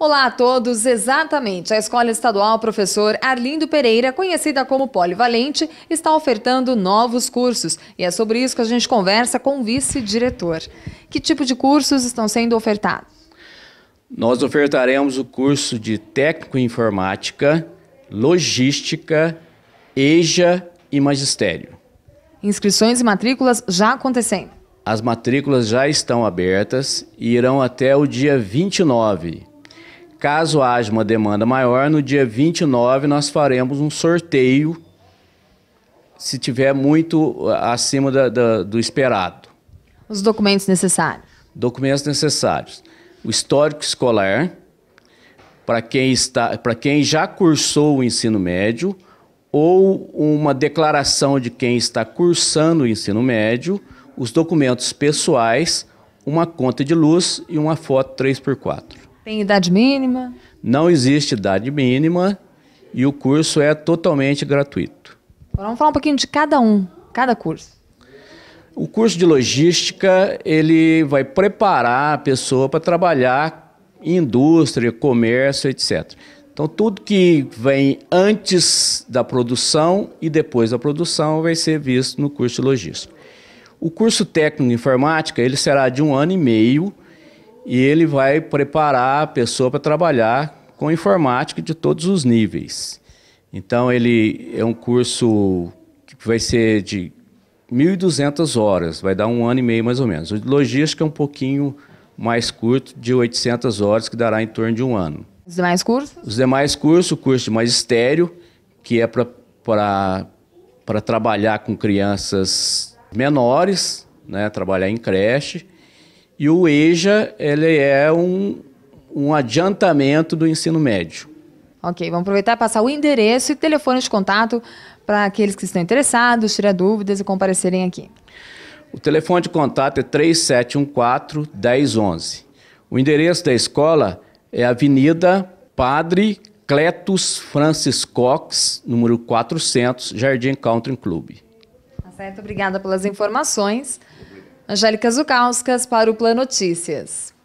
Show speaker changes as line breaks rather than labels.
Olá a todos, exatamente. A Escola Estadual Professor Arlindo Pereira, conhecida como Polivalente, está ofertando novos cursos. E é sobre isso que a gente conversa com o vice-diretor. Que tipo de cursos estão sendo ofertados?
Nós ofertaremos o curso de Técnico em Informática, Logística, EJA e Magistério.
Inscrições e matrículas já acontecendo.
As matrículas já estão abertas e irão até o dia 29. Caso haja uma demanda maior, no dia 29 nós faremos um sorteio se tiver muito ah, acima da, da, do esperado.
Os documentos necessários.
Documentos necessários. O histórico escolar, para quem, está, quem já cursou o ensino médio, ou uma declaração de quem está cursando o ensino médio, os documentos pessoais, uma conta de luz e uma foto 3x4.
Tem idade mínima?
Não existe idade mínima e o curso é totalmente gratuito.
Vamos falar um pouquinho de cada um, cada curso.
O curso de logística, ele vai preparar a pessoa para trabalhar em indústria, comércio, etc. Então, tudo que vem antes da produção e depois da produção vai ser visto no curso de logística. O curso técnico de informática, ele será de um ano e meio, e ele vai preparar a pessoa para trabalhar com informática de todos os níveis. Então, ele é um curso que vai ser de 1.200 horas, vai dar um ano e meio mais ou menos. O de logística é um pouquinho mais curto, de 800 horas, que dará em torno de um ano.
Os demais cursos?
Os demais cursos, o curso de magistério, que é para trabalhar com crianças menores, né, trabalhar em creche. E o EJA ele é um, um adiantamento do ensino médio.
Ok, vamos aproveitar e passar o endereço e telefone de contato para aqueles que estão interessados, tirar dúvidas e comparecerem aqui.
O telefone de contato é 3714-1011. O endereço da escola é Avenida Padre Cletus Francis Cox, número 400, Jardim Country Club.
Tá certo, obrigada pelas informações. Angélica Zukauskas para o Plan Notícias.